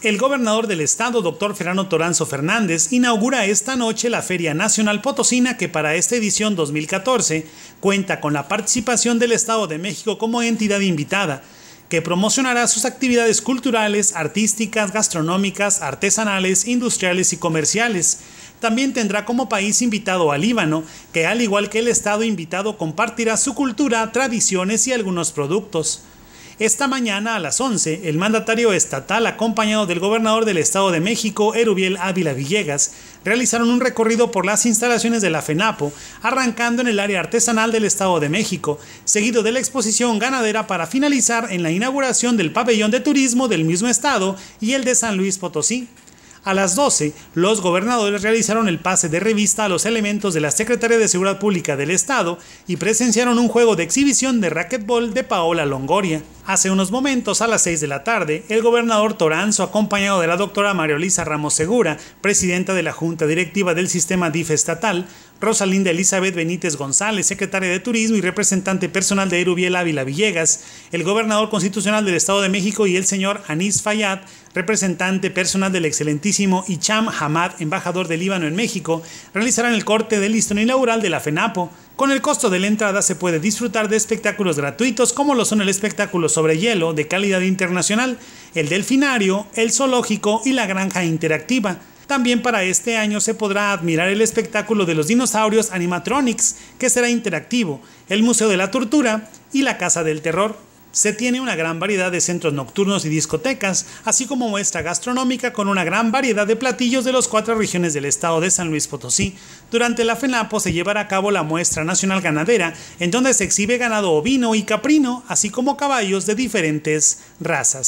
El gobernador del estado, doctor Fernando Toranzo Fernández, inaugura esta noche la Feria Nacional Potosina que para esta edición 2014 cuenta con la participación del Estado de México como entidad invitada, que promocionará sus actividades culturales, artísticas, gastronómicas, artesanales, industriales y comerciales. También tendrá como país invitado a Líbano, que al igual que el Estado invitado compartirá su cultura, tradiciones y algunos productos. Esta mañana a las 11, el mandatario estatal, acompañado del gobernador del Estado de México, Erubiel Ávila Villegas, realizaron un recorrido por las instalaciones de la FENAPO, arrancando en el área artesanal del Estado de México, seguido de la exposición ganadera para finalizar en la inauguración del pabellón de turismo del mismo estado y el de San Luis Potosí. A las 12, los gobernadores realizaron el pase de revista a los elementos de la Secretaría de Seguridad Pública del Estado y presenciaron un juego de exhibición de racquetball de Paola Longoria. Hace unos momentos, a las 6 de la tarde, el gobernador Toranzo, acompañado de la doctora Mariolisa Ramos Segura, presidenta de la Junta Directiva del Sistema DIF Estatal, Rosalinda Elizabeth Benítez González, secretaria de Turismo y representante personal de Irubiel Ávila Villegas, el gobernador constitucional del Estado de México y el señor Anís Fayad, representante personal del excelentísimo Icham Hamad, embajador de Líbano en México, realizarán el corte del listón inaugural de la FENAPO, con el costo de la entrada se puede disfrutar de espectáculos gratuitos como lo son el espectáculo sobre hielo de calidad internacional, el delfinario, el zoológico y la granja interactiva. También para este año se podrá admirar el espectáculo de los dinosaurios animatronics, que será interactivo, el Museo de la Tortura y la Casa del Terror. Se tiene una gran variedad de centros nocturnos y discotecas, así como muestra gastronómica con una gran variedad de platillos de las cuatro regiones del estado de San Luis Potosí. Durante la FENAPO se llevará a cabo la muestra nacional ganadera, en donde se exhibe ganado ovino y caprino, así como caballos de diferentes razas.